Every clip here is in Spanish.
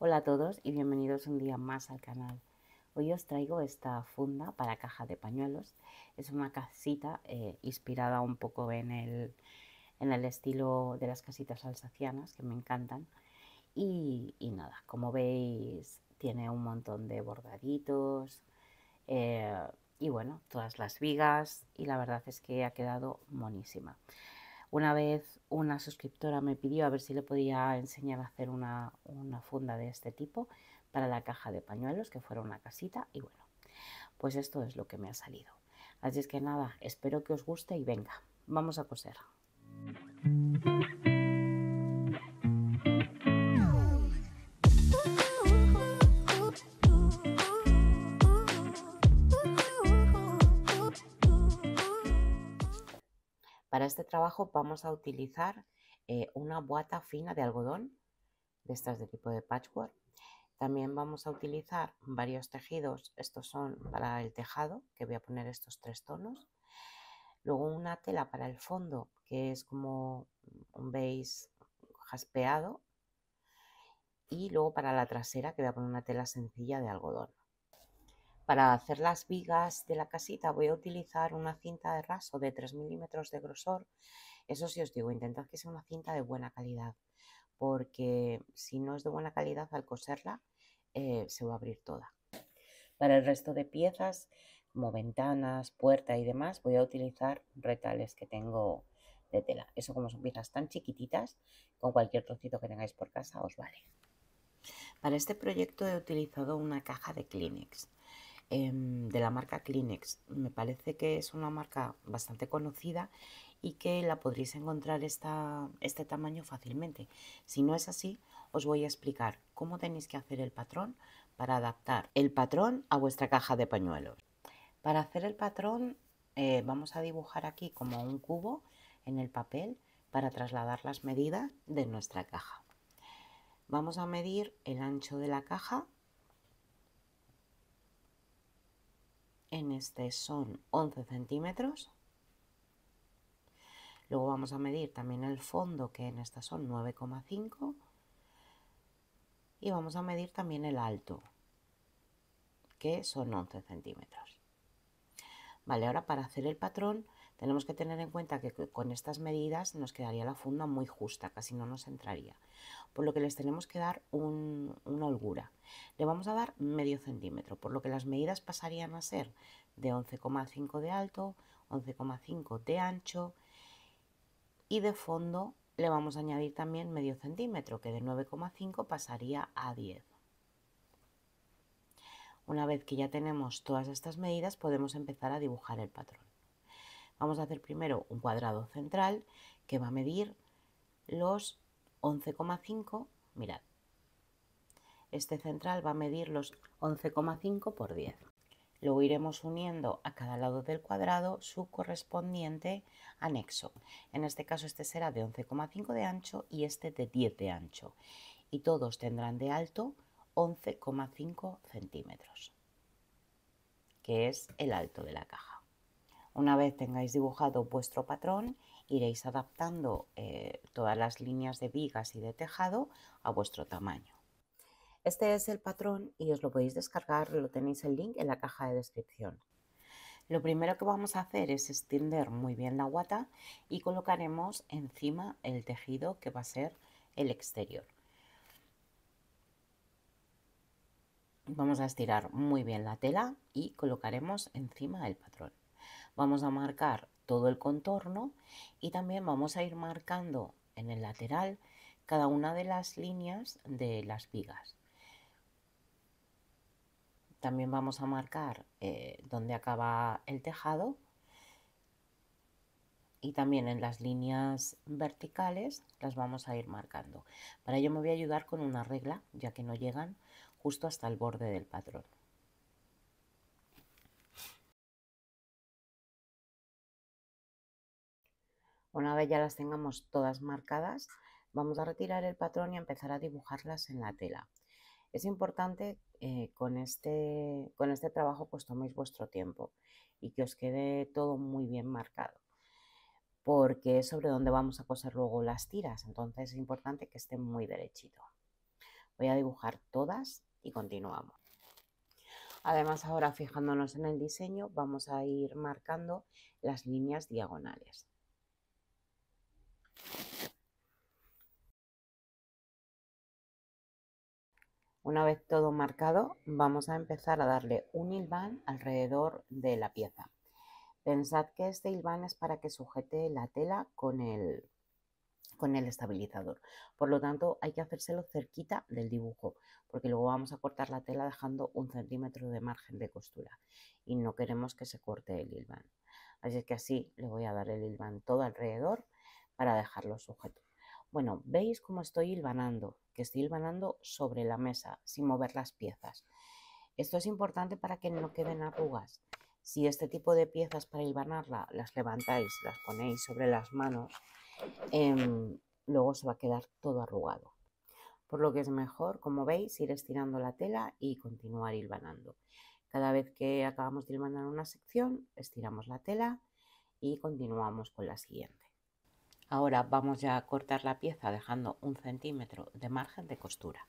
Hola a todos y bienvenidos un día más al canal. Hoy os traigo esta funda para caja de pañuelos. Es una casita eh, inspirada un poco en el, en el, estilo de las casitas alsacianas que me encantan. Y, nada, como veis tiene un montón de bordaditos eh, y bueno, todas las vigas y la verdad es que ha quedado monísima. Una vez una suscriptora me pidió a ver si le podía enseñar a hacer una, funda de este tipo para la caja de pañuelos, que fuera una casita, y bueno, pues esto es lo que me ha salido. Así es que nada, espero que os guste y venga, vamos a coser. Para este trabajo vamos a utilizar eh, una boata fina de algodón, de estas de tipo de patchwork. También vamos a utilizar varios tejidos, estos son para el tejado, que voy a poner estos tres tonos. Luego una tela para el fondo, que es como un beige jaspeado. Y luego para la trasera, que voy a poner una tela sencilla de algodón. Para hacer las vigas de la casita voy a utilizar una cinta de raso de 3 milímetros de grosor. Eso sí os digo, intentad que sea una cinta de buena calidad, porque si no es de buena calidad al coserla eh, se va a abrir toda. Para el resto de piezas, como ventanas, puerta y demás, voy a utilizar retales que tengo de tela. Eso como son piezas tan chiquititas, con cualquier trocito que tengáis por casa os vale. Para este proyecto he utilizado una caja de Kleenex. Em, de la marca Kleenex. Me parece que es una marca bastante conocida y que la podréis encontrar este tamaño fácilmente. Si no es así, os voy a explicar cómo tenéis que hacer el patrón para adaptar el patrón a vuestra caja de pañuelos. Para hacer el patrón eh, vamos a dibujar aquí como un cubo en el papel para trasladar las medidas de nuestra caja. Vamos a medir el ancho de la caja en este son 11 centímetros. Luego vamos a medir también el fondo, que en esta son 9,5. Y vamos a medir también el alto, que son 11 centímetros. Vale, ahora para hacer el patrón tenemos que tener en cuenta que con estas medidas nos quedaría la funda muy justa, casi no nos entraría, por lo que les tenemos que dar una holgura. Le vamos a dar medio centímetro, por lo que las medidas pasarían a ser de 11,5 de alto, 11,5 de ancho y de fondo le vamos a añadir también medio centímetro, que de 9,5 pasaría a 10. Una vez que ya tenemos todas estas medidas, podemos empezar a dibujar el patrón. Vamos a hacer primero un cuadrado central que va a medir los 11,5, mirad, este central va a medir los 11,5 por 10. Luego iremos uniendo a cada lado del cuadrado su correspondiente anexo. En este caso este será de 11,5 de ancho y este de 10 de ancho. Y todos tendrán de alto 11,5 centímetros, que es el alto de la caja. Una vez tengáis dibujado vuestro patrón, iréis adaptando eh, todas las líneas de vigas y de tejado a vuestro tamaño. Este es el patrón y os lo podéis descargar, lo tenéis el link en la caja de descripción. Lo primero que vamos a hacer es extender muy bien la guata y colocaremos encima el tejido que va a ser el exterior. Vamos a estirar muy bien la tela y colocaremos encima el patrón. Vamos a marcar todo el contorno y también vamos a ir marcando en el lateral cada una de las líneas de las vigas. También vamos a marcar eh, donde acaba el tejado y también en las líneas verticales las vamos a ir marcando. Para ello me voy a ayudar con una regla, ya que no llegan justo hasta el borde del patrón. Una vez ya las tengamos todas marcadas, vamos a retirar el patrón y empezar a dibujarlas en la tela. Es importante eh, este, con, este, trabajo pues toméis vuestro tiempo y que os quede todo muy bien marcado porque es sobre donde vamos a coser luego las tiras, entonces es importante que esté muy derechito. Voy a dibujar todas y continuamos. Además ahora fijándonos en el diseño vamos a ir marcando las líneas diagonales. Una vez todo marcado, vamos a empezar a darle un hilván alrededor de la pieza. Pensad que este hilván es para que sujete la tela con el, con el estabilizador. Por lo tanto, hay que hacérselo cerquita del dibujo, porque luego vamos a cortar la tela dejando un centímetro de margen de costura y no queremos que se corte el hilván. Así que así le voy a dar el hilván todo alrededor para dejarlo sujeto. Bueno, veis cómo estoy hilvanando, que estoy hilvanando sobre la mesa, sin mover las piezas. Esto es importante para que no queden arrugas. Si este tipo de piezas para hilvanarla las levantáis, las ponéis sobre las manos, em, luego se va a quedar todo arrugado. Por lo que es mejor, como veis, ir estirando la tela y continuar hilvanando. Cada vez que acabamos de hilvanar una sección, estiramos la tela y continuamos con la siguiente. Ahora vamos a cortar la pieza dejando un centímetro de margen de costura.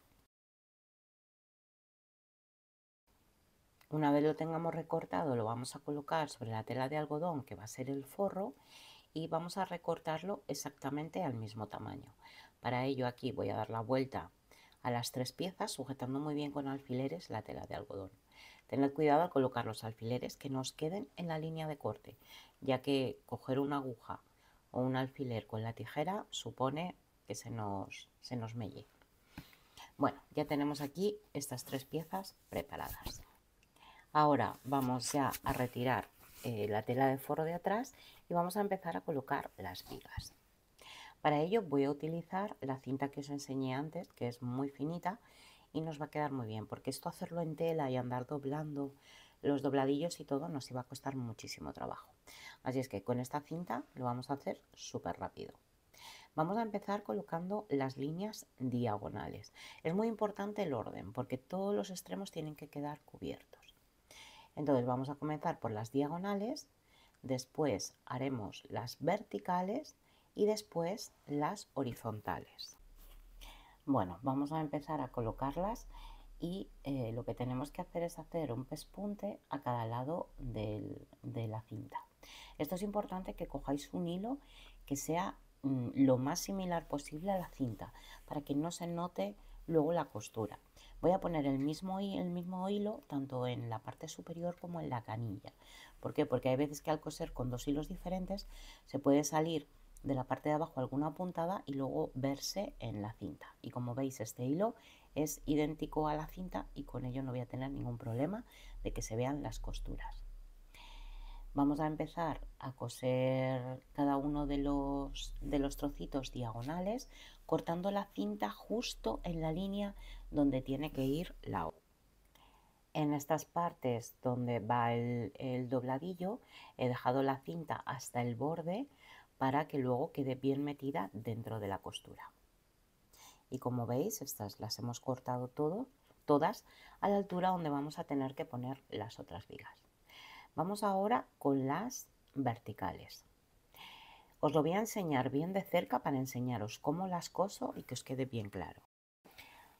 Una vez lo tengamos recortado lo vamos a colocar sobre la tela de algodón que va a ser el forro y vamos a recortarlo exactamente al mismo tamaño. Para ello aquí voy a dar la vuelta a las tres piezas sujetando muy bien con alfileres la tela de algodón. Tened cuidado al colocar los alfileres que nos queden en la línea de corte, ya que coger una aguja o un alfiler con la tijera supone que se nos, se nos melle. Bueno, ya tenemos aquí estas tres piezas preparadas. Ahora vamos ya a retirar eh, la tela de forro de atrás y vamos a empezar a colocar las vigas. Para ello voy a utilizar la cinta que os enseñé antes, que es muy finita y nos va a quedar muy bien, porque esto hacerlo en tela y andar doblando los dobladillos y todo nos iba a costar muchísimo trabajo. Así es que con esta cinta lo vamos a hacer súper rápido. Vamos a empezar colocando las líneas diagonales. Es muy importante el orden porque todos los extremos tienen que quedar cubiertos. Entonces vamos a comenzar por las diagonales, después haremos las verticales y después las horizontales. Bueno, vamos a empezar a colocarlas y eh, lo que tenemos que hacer es hacer un pespunte a cada lado de la cinta. Esto es importante que cojáis un hilo que sea mm, lo más similar posible a la cinta para que no se note luego la costura. Voy a poner el mismo, el mismo hilo tanto en la parte superior como en la canilla. ¿Por qué? Porque hay veces que al coser con dos hilos diferentes se puede salir de la parte de abajo alguna puntada y luego verse en la cinta. Y como veis este hilo es idéntico a la cinta y con ello no voy a tener ningún problema de que se vean las costuras. Vamos a empezar a coser cada uno de los, de los trocitos diagonales cortando la cinta justo en la línea donde tiene que ir la hoja. En estas partes donde va el dobladillo he dejado la cinta hasta el borde para que luego quede bien metida dentro de la costura. Y como veis, estas las hemos cortado todo, todas a la altura donde vamos a tener que poner las otras vigas. Vamos ahora con las verticales. Os lo voy a enseñar bien de cerca para enseñaros cómo las coso y que os quede bien claro.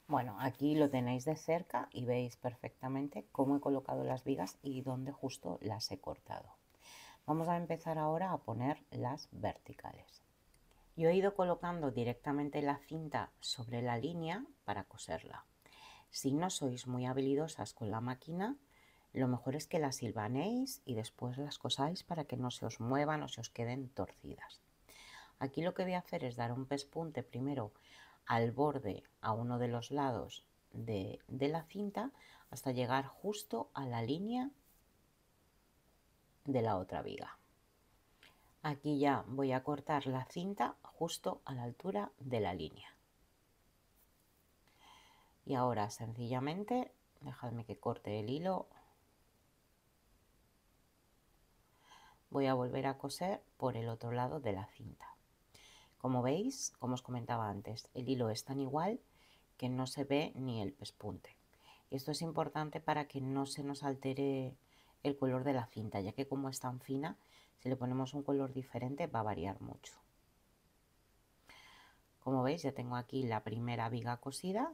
Bueno, aquí lo tenéis de cerca y veis perfectamente cómo he colocado las vigas y dónde justo las he cortado. Vamos a empezar ahora a poner las verticales. Yo he ido colocando directamente la cinta sobre la línea para coserla. Si no sois muy habilidosas con la máquina, lo mejor es que las silvanéis y después las cosáis para que no se os muevan o se os queden torcidas. Aquí lo que voy a hacer es dar un pespunte primero al borde, a uno de los lados de, de la cinta, hasta llegar justo a la línea de la otra viga. Aquí ya voy a cortar la cinta justo a la altura de la línea. Y ahora sencillamente, dejadme que corte el hilo. Voy a volver a coser por el otro lado de la cinta. Como veis, como os comentaba antes, el hilo es tan igual que no se ve ni el pespunte. Esto es importante para que no se nos altere el color de la cinta, ya que como es tan fina, si le ponemos un color diferente va a variar mucho. Como veis ya tengo aquí la primera viga cosida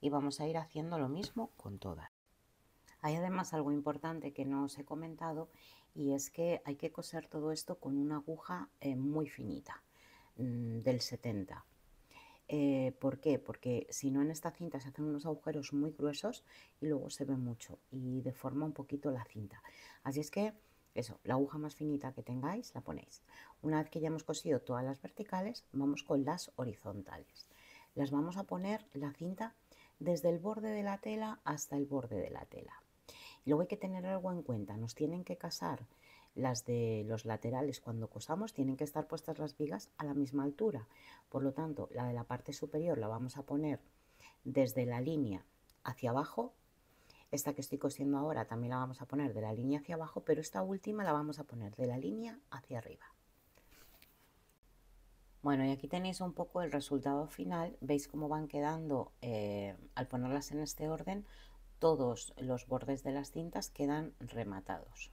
y vamos a ir haciendo lo mismo con todas. Hay además algo importante que no os he comentado y es que hay que coser todo esto con una aguja eh, muy finita, mm, del 70 eh, ¿Por qué? Porque si no en esta cinta se hacen unos agujeros muy gruesos y luego se ve mucho y deforma un poquito la cinta. Así es que eso, la aguja más finita que tengáis la ponéis. Una vez que ya hemos cosido todas las verticales, vamos con las horizontales. Las vamos a poner la cinta desde el borde de la tela hasta el borde de la tela. luego hay que tener algo en cuenta, nos tienen que casar las de los laterales cuando cosamos tienen que estar puestas las vigas a la misma altura. Por lo tanto, la de la parte superior la vamos a poner desde la línea hacia abajo. Esta que estoy cosiendo ahora también la vamos a poner de la línea hacia abajo, pero esta última la vamos a poner de la línea hacia arriba. Bueno, y aquí tenéis un poco el resultado final. Veis cómo van quedando, eh, al ponerlas en este orden, todos los bordes de las cintas quedan rematados.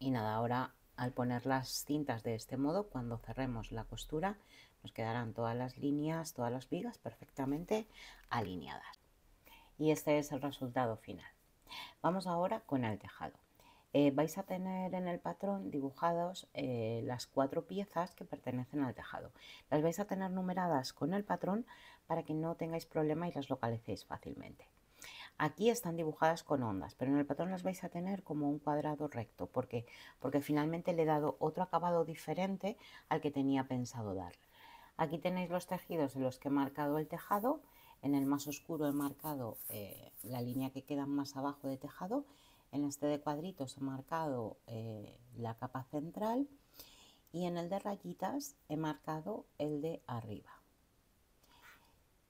Y nada, ahora al poner las cintas de este modo, cuando cerremos la costura, nos quedarán todas las líneas, todas las vigas perfectamente alineadas. Y este es el resultado final. Vamos ahora con el tejado. Eh, vais a tener en el patrón dibujados eh, las cuatro piezas que pertenecen al tejado. Las vais a tener numeradas con el patrón para que no tengáis problema y las localicéis fácilmente. Aquí están dibujadas con ondas, pero en el patrón las vais a tener como un cuadrado recto. ¿Por Porque finalmente le he dado otro acabado diferente al que tenía pensado dar Aquí tenéis los tejidos en los que he marcado el tejado. En el más oscuro he marcado eh, la línea que queda más abajo de tejado. En este de cuadritos he marcado eh, la capa central y en el de rayitas he marcado el de arriba.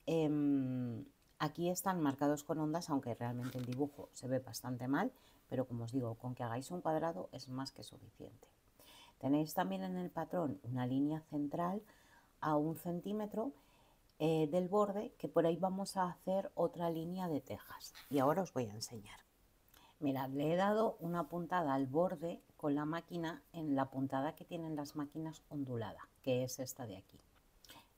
Em, Aquí están marcados con ondas, aunque realmente el dibujo se ve bastante mal, pero como os digo, con que hagáis un cuadrado es más que suficiente. Tenéis también en el patrón una línea central a un centímetro eh, del borde, que por ahí vamos a hacer otra línea de tejas. Y ahora os voy a enseñar. Mirad, le he dado una puntada al borde con la máquina en la puntada que tienen las máquinas ondulada, que es esta de aquí.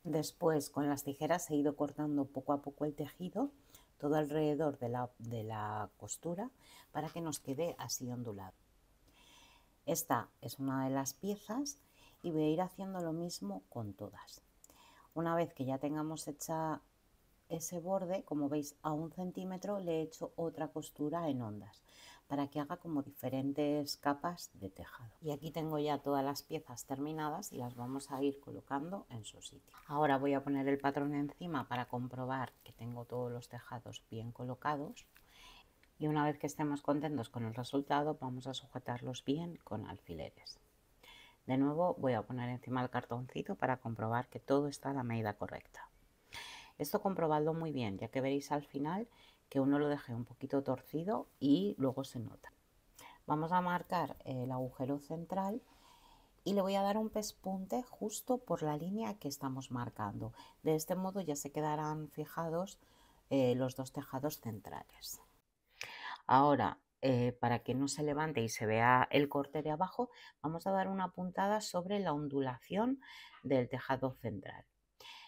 Después con las tijeras he ido cortando poco a poco el tejido, todo alrededor de la, de la costura, para que nos quede así ondulado. Esta es una de las piezas y voy a ir haciendo lo mismo con todas. Una vez que ya tengamos hecha ese borde, como veis a un centímetro le he hecho otra costura en ondas para que haga como diferentes capas de tejado. Y aquí tengo ya todas las piezas terminadas y las vamos a ir colocando en su sitio. Ahora voy a poner el patrón encima para comprobar que tengo todos los tejados bien colocados y una vez que estemos contentos con el resultado vamos a sujetarlos bien con alfileres. De nuevo voy a poner encima el cartoncito para comprobar que todo está a la medida correcta. Esto comprobadlo muy bien ya que veréis al final que uno lo deje un poquito torcido y luego se nota. Vamos a marcar el agujero central y le voy a dar un pespunte justo por la línea que estamos marcando. De este modo ya se quedarán fijados eh, los dos tejados centrales. Ahora, eh, para que no se levante y se vea el corte de abajo, vamos a dar una puntada sobre la ondulación del tejado central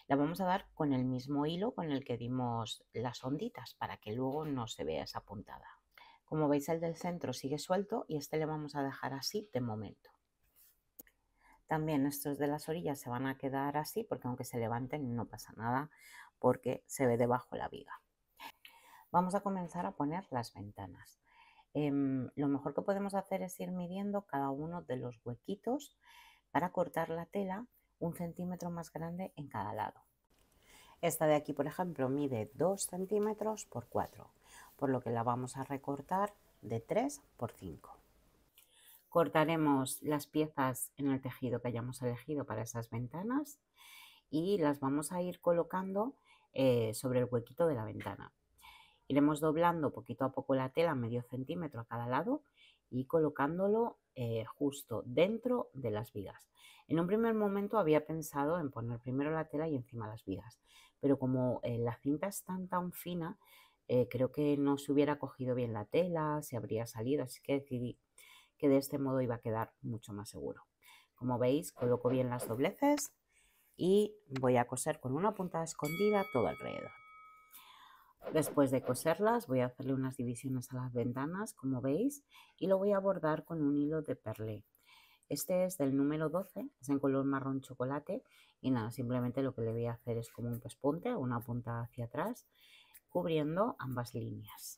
la vamos a dar con el mismo hilo con el que dimos las onditas para que luego no se vea esa puntada. Como veis el del centro sigue suelto y este le vamos a dejar así de momento. También estos de las orillas se van a quedar así porque aunque se levanten no pasa nada porque se ve debajo la viga. Vamos a comenzar a poner las ventanas. Em, lo mejor que podemos hacer es ir midiendo cada uno de los huequitos para cortar la tela un centímetro más grande en cada lado. Esta de aquí, por ejemplo, mide 2 centímetros por 4, por lo que la vamos a recortar de 3 por 5. Cortaremos las piezas en el tejido que hayamos elegido para esas ventanas y las vamos a ir colocando eh, sobre el huequito de la ventana. Iremos doblando poquito a poco la tela, medio centímetro a cada lado, y colocándolo eh, justo dentro de las vigas. En un primer momento había pensado en poner primero la tela y encima las vigas, pero como eh, la cinta es tan tan fina, eh, creo que no se hubiera cogido bien la tela, se habría salido, así que decidí que de este modo iba a quedar mucho más seguro. Como veis, coloco bien las dobleces y voy a coser con una puntada escondida todo alrededor. Después de coserlas voy a hacerle unas divisiones a las ventanas, como veis, y lo voy a bordar con un hilo de perlé. Este es del número 12, es en color marrón chocolate y nada, simplemente lo que le voy a hacer es como un pespunte, una punta hacia atrás, cubriendo ambas líneas.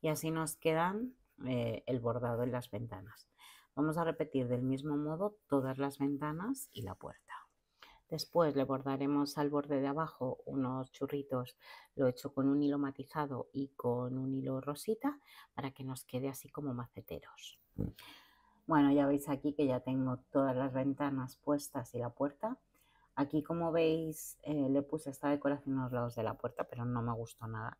Y así nos quedan eh, el bordado en las ventanas. Vamos a repetir del mismo modo todas las ventanas y la puerta. Después le bordaremos al borde de abajo unos churritos, lo he hecho con un hilo matizado y con un hilo rosita para que nos quede así como maceteros. Mm. Bueno, ya veis aquí que ya tengo todas las ventanas puestas y la puerta. Aquí como veis eh, le puse esta decoración a los lados de la puerta, pero no me gustó nada.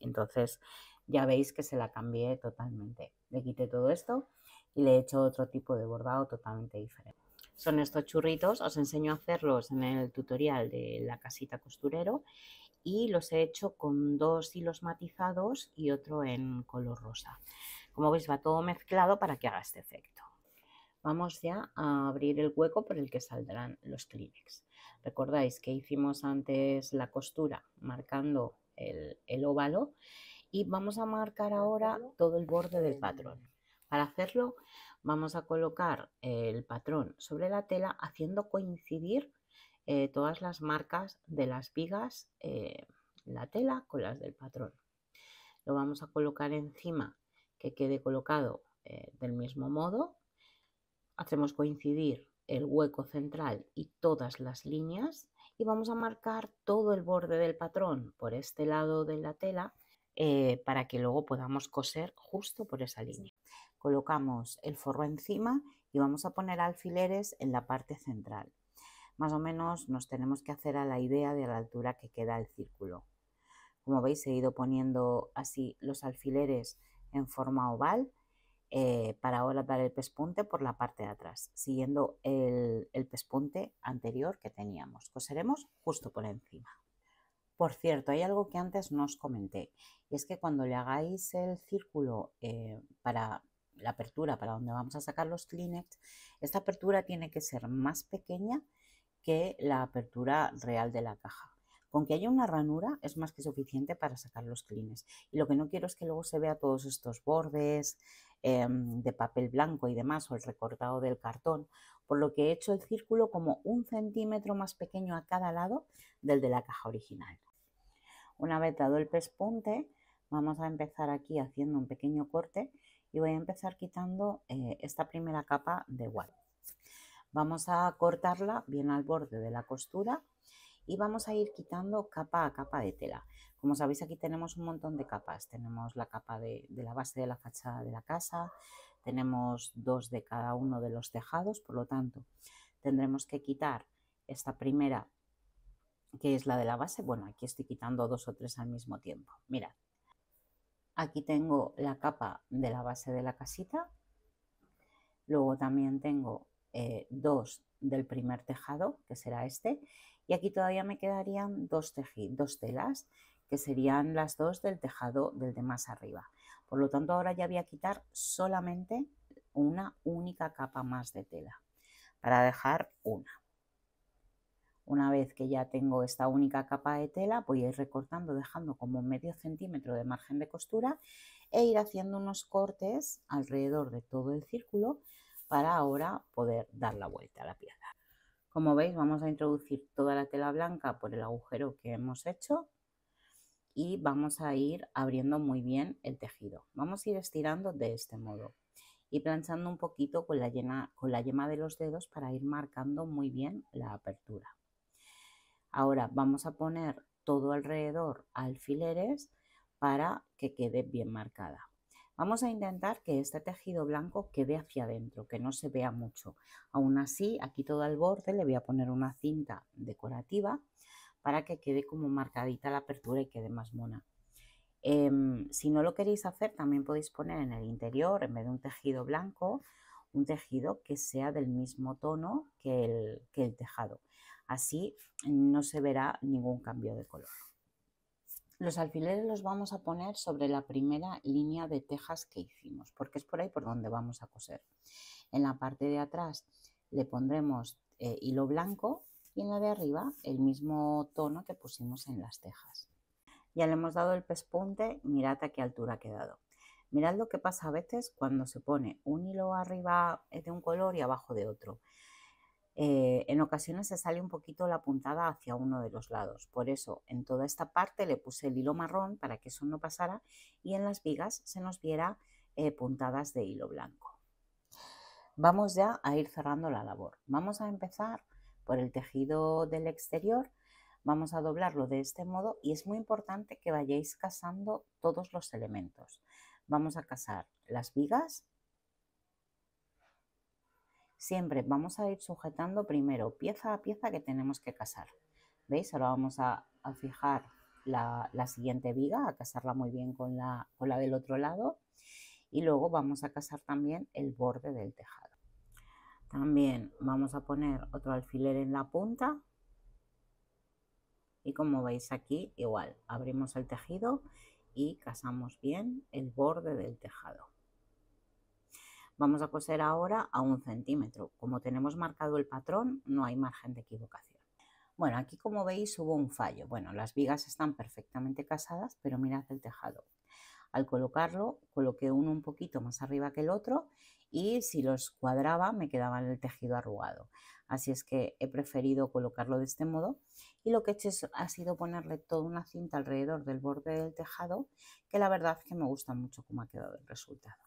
Entonces ya veis que se la cambié totalmente. Le quité todo esto y le he hecho otro tipo de bordado totalmente diferente son estos churritos. Os enseño a hacerlos en el tutorial de la casita costurero y los he hecho con dos hilos matizados y otro en color rosa. Como veis va todo mezclado para que haga este efecto. Vamos ya a abrir el hueco por el que saldrán los Kleenex. Recordáis que hicimos antes la costura marcando el, el óvalo y vamos a marcar ahora todo el borde del patrón. Para hacerlo Vamos a colocar el patrón sobre la tela haciendo coincidir eh, todas las marcas de las vigas, eh, la tela con las del patrón. Lo vamos a colocar encima que quede colocado eh, del mismo modo. Hacemos coincidir el hueco central y todas las líneas y vamos a marcar todo el borde del patrón por este lado de la tela para que luego podamos coser justo por esa línea colocamos el forro encima y vamos a poner alfileres en la parte central. Más o menos nos tenemos que hacer a la idea de la altura que queda el círculo. Como veis he ido poniendo así los alfileres en forma oval eh, para ahora dar el pespunte por la parte de atrás, siguiendo el, pespunte anterior que teníamos. Coseremos justo por encima. Por cierto, hay algo que antes no os comenté, y es que cuando le hagáis el círculo eh, para la apertura para donde vamos a sacar los Kleenex, esta apertura tiene que ser más pequeña que la apertura real de la caja. Con que haya una ranura es más que suficiente para sacar los clines. Y lo que no quiero es que luego se vea todos estos bordes em, de papel blanco y demás o el recortado del cartón, por lo que he hecho el círculo como un centímetro más pequeño a cada lado del de la caja original. Una vez dado el pespunte, vamos a empezar aquí haciendo un pequeño corte y voy a empezar quitando eh, esta primera capa de guay. Vamos a cortarla bien al borde de la costura y vamos a ir quitando capa a capa de tela. Como sabéis aquí tenemos un montón de capas, tenemos la capa de, de la base de la fachada de la casa, tenemos dos de cada uno de los tejados, por lo tanto tendremos que quitar esta primera que es la de la base, bueno aquí estoy quitando dos o tres al mismo tiempo, mirad. Aquí tengo la capa de la base de la casita. Luego también tengo eh, dos del primer tejado, que será este. Y aquí todavía me quedarían dos, dos telas, que serían las dos del tejado del de más arriba. Por lo tanto, ahora ya voy a quitar solamente una única capa más de tela para dejar una. Una vez que ya tengo esta única capa de tela, voy a ir recortando dejando como medio centímetro de margen de costura e ir haciendo unos cortes alrededor de todo el círculo para ahora poder dar la vuelta a la pieza. Como veis vamos a introducir toda la tela blanca por el agujero que hemos hecho y vamos a ir abriendo muy bien el tejido. Vamos a ir estirando de este modo y planchando un poquito con la, con la yema de los dedos para ir marcando muy bien la apertura. Ahora vamos a poner todo alrededor alfileres para que quede bien marcada. Vamos a intentar que este tejido blanco quede hacia adentro, que no se vea mucho. Aún así, aquí todo al borde le voy a poner una cinta decorativa para que quede como marcadita la apertura y quede más mona. Em, si no lo queréis hacer, también podéis poner en el interior, en vez de un tejido blanco, un tejido que sea del mismo tono que el tejado. Así no se verá ningún cambio de color. Los alfileres los vamos a poner sobre la primera línea de tejas que hicimos, porque es por ahí por donde vamos a coser. En la parte de atrás le pondremos eh, hilo blanco y en la de arriba el mismo tono que pusimos en las tejas. Ya le hemos dado el pespunte, mirad a qué altura ha quedado. Mirad lo que pasa a veces cuando se pone un hilo arriba de un color y abajo de otro. Eh, en ocasiones se sale un poquito la puntada hacia uno de los lados. Por eso en toda esta parte le puse el hilo marrón para que eso no pasara y en las vigas se nos viera eh, puntadas de hilo blanco. Vamos ya a ir cerrando la labor. Vamos a empezar por el tejido del exterior. Vamos a doblarlo de este modo y es muy importante que vayáis casando todos los elementos. Vamos a casar las vigas, Siempre vamos a ir sujetando primero pieza a pieza que tenemos que casar. ¿Veis? Ahora vamos a, fijar la, siguiente viga, a casarla muy bien con la, con la del otro lado. Y luego vamos a casar también el borde del tejado. También vamos a poner otro alfiler en la punta. Y como veis aquí, igual, abrimos el tejido y casamos bien el borde del tejado. Vamos a coser ahora a un centímetro. Como tenemos marcado el patrón, no hay margen de equivocación. Bueno, aquí como veis hubo un fallo. Bueno, las vigas están perfectamente casadas, pero mirad el tejado. Al colocarlo, coloqué uno un poquito más arriba que el otro y si los cuadraba me quedaba el tejido arrugado. Así es que he preferido colocarlo de este modo y lo que he hecho ha sido ponerle toda una cinta alrededor del borde del tejado que la verdad es que me gusta mucho cómo ha quedado el resultado.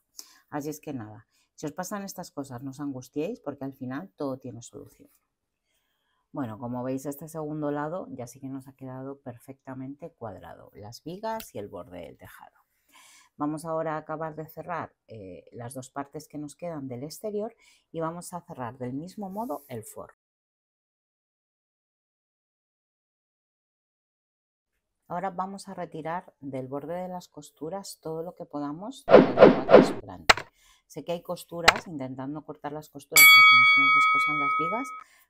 Así es que nada, si os pasan estas cosas, no os angustiéis porque al final todo tiene solución. Bueno, como veis, este segundo lado ya sí que nos ha quedado perfectamente cuadrado, las vigas y el borde del tejado. Vamos ahora a acabar de cerrar eh, las dos partes que nos quedan del exterior y vamos a cerrar del mismo modo el forro. Ahora vamos a retirar del borde de las costuras todo lo que podamos Sé que hay costuras, intentando cortar las costuras para que no se nos descosan las vigas,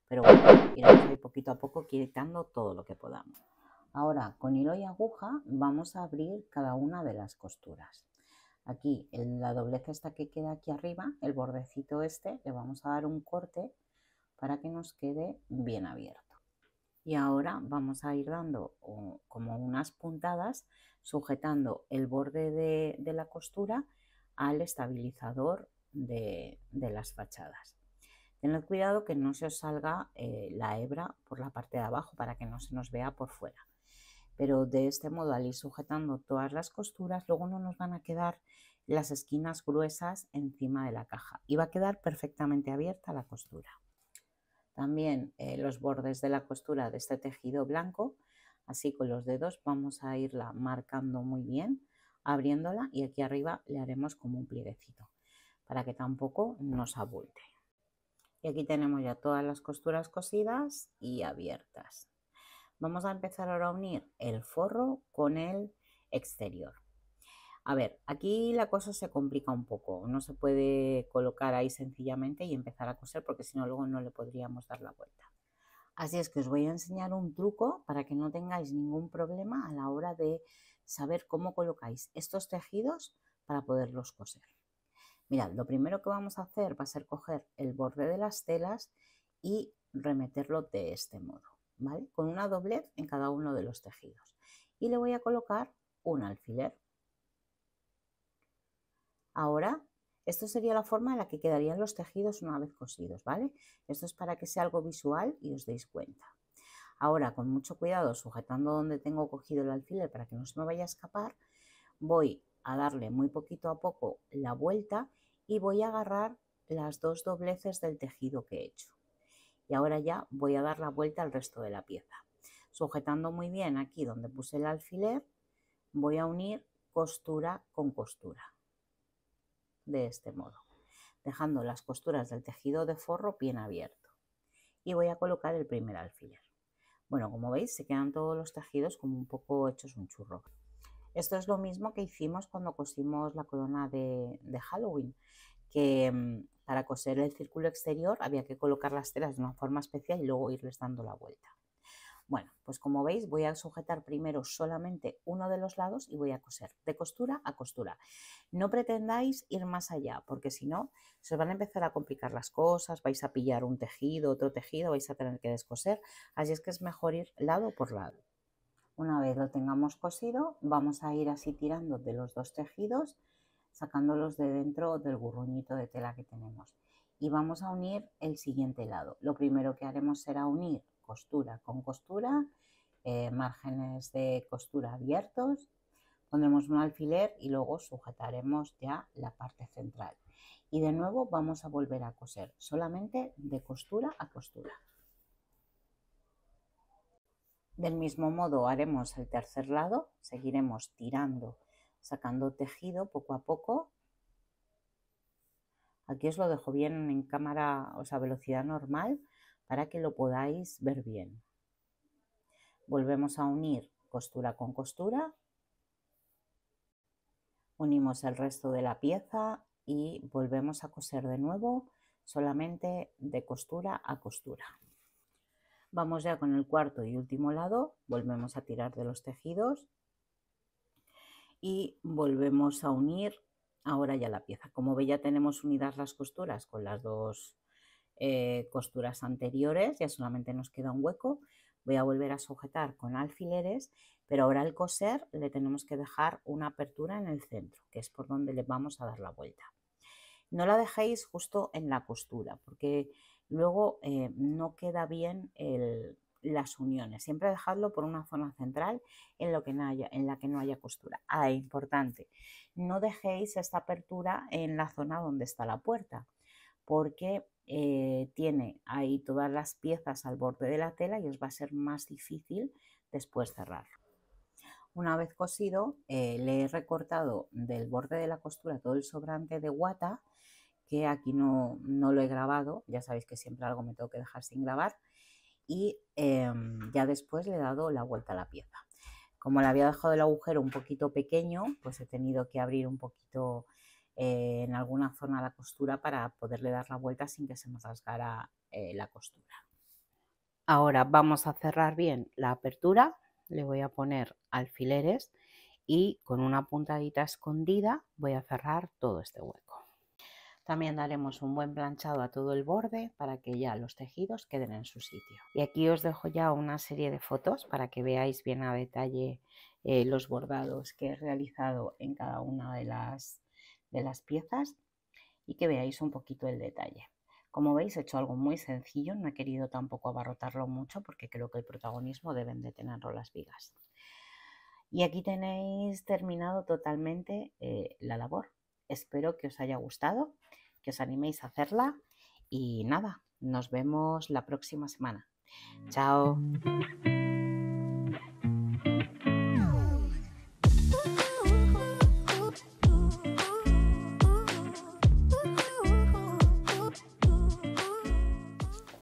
pero bueno, iremos ahí poquito a poco quitando todo lo que podamos. Ahora, con hilo y aguja vamos a abrir cada una de las costuras. Aquí, en la doblez esta que queda aquí arriba, el bordecito este, le vamos a dar un corte para que nos quede bien abierto. Y ahora vamos a ir dando como unas puntadas, sujetando el borde de la costura al estabilizador de, las fachadas. Tened cuidado que no se os salga eh, la hebra por la parte de abajo para que no se nos vea por fuera. Pero de este modo, al ir sujetando todas las costuras, luego no nos van a quedar las esquinas gruesas encima de la caja y va a quedar perfectamente abierta la costura. También eh, los bordes de la costura de este tejido blanco, así con los dedos vamos a irla marcando muy bien abriéndola y aquí arriba le haremos como un plieguecito para que tampoco nos abulte. Y aquí tenemos ya todas las costuras cosidas y abiertas. Vamos a empezar ahora a unir el forro con el exterior. A ver, aquí la cosa se complica un poco. No se puede colocar ahí sencillamente y empezar a coser porque si no luego no le podríamos dar la vuelta. Así es que os voy a enseñar un truco para que no tengáis ningún problema a la hora de saber cómo colocáis estos tejidos para poderlos coser. Mirad, lo primero que vamos a hacer va a ser coger el borde de las telas y remeterlo de este modo, ¿vale? Con una doblez en cada uno de los tejidos. Y le voy a colocar un alfiler. Ahora, esto sería la forma en la que quedarían los tejidos una vez cosidos, ¿vale? Esto es para que sea algo visual y os deis cuenta. Ahora, con mucho cuidado, sujetando donde tengo cogido el alfiler para que no se me vaya a escapar, voy a darle muy poquito a poco la vuelta y voy a agarrar las dos dobleces del tejido que he hecho. Y ahora ya voy a dar la vuelta al resto de la pieza. Sujetando muy bien aquí donde puse el alfiler, voy a unir costura con costura. De este modo, dejando las costuras del tejido de forro bien abierto. Y voy a colocar el primer alfiler. Bueno, como veis, se quedan todos los tejidos como un poco hechos un churro. Esto es lo mismo que hicimos cuando cosimos la corona de, de Halloween, que mm, para coser el círculo exterior había que colocar las telas de una forma especial y luego irles dando la vuelta. Bueno, pues como veis voy a sujetar primero solamente uno de los lados y voy a coser de costura a costura. No pretendáis ir más allá porque si no se van a empezar a complicar las cosas, vais a pillar un tejido, otro tejido, vais a tener que descoser, así es que es mejor ir lado por lado. Una vez lo tengamos cosido vamos a ir así tirando de los dos tejidos sacándolos de dentro del burruñito de tela que tenemos y vamos a unir el siguiente lado. Lo primero que haremos será unir costura con costura, eh, márgenes de costura abiertos, pondremos un alfiler y luego sujetaremos ya la parte central. Y de nuevo vamos a volver a coser, solamente de costura a costura. Del mismo modo haremos el tercer lado, seguiremos tirando, sacando tejido poco a poco. Aquí os lo dejo bien en cámara, o sea, velocidad normal, para que lo podáis ver bien. Volvemos a unir costura con costura. Unimos el resto de la pieza y volvemos a coser de nuevo solamente de costura a costura. Vamos ya con el cuarto y último lado, volvemos a tirar de los tejidos y volvemos a unir ahora ya la pieza. Como ve ya tenemos unidas las costuras con las dos eh, costuras anteriores, ya solamente nos queda un hueco, voy a volver a sujetar con alfileres, pero ahora al coser le tenemos que dejar una apertura en el centro, que es por donde le vamos a dar la vuelta. No la dejéis justo en la costura, porque luego eh, no queda bien las uniones. Siempre dejadlo por una zona central en, lo que no haya, en la que no haya costura. Ah, importante, no dejéis esta apertura en la zona donde está la puerta, porque eh, tiene ahí todas las piezas al borde de la tela y os va a ser más difícil después cerrar Una vez cosido, eh, le he recortado del borde de la costura todo el sobrante de guata, que aquí no, lo he grabado, ya sabéis que siempre algo me tengo que dejar sin grabar, y em, ya después le he dado la vuelta a la pieza. Como le había dejado el agujero un poquito pequeño, pues he tenido que abrir un poquito eh, en alguna zona la costura para poderle dar la vuelta sin que se nos rasgara eh, la costura. Ahora vamos a cerrar bien la apertura, le voy a poner alfileres y con una puntadita escondida voy a cerrar todo este hueco. También daremos un buen planchado a todo el borde para que ya los tejidos queden en su sitio. Y aquí os dejo ya una serie de fotos para que veáis bien a detalle eh, los bordados que he realizado en cada una de las de las piezas y que veáis un poquito el detalle. Como veis, he hecho algo muy sencillo, no he querido tampoco abarrotarlo mucho porque creo que el protagonismo deben de tenerlo las vigas. Y aquí tenéis terminado totalmente eh, la labor. Espero que os haya gustado, que os animéis a hacerla y nada, nos vemos la próxima semana. Chao.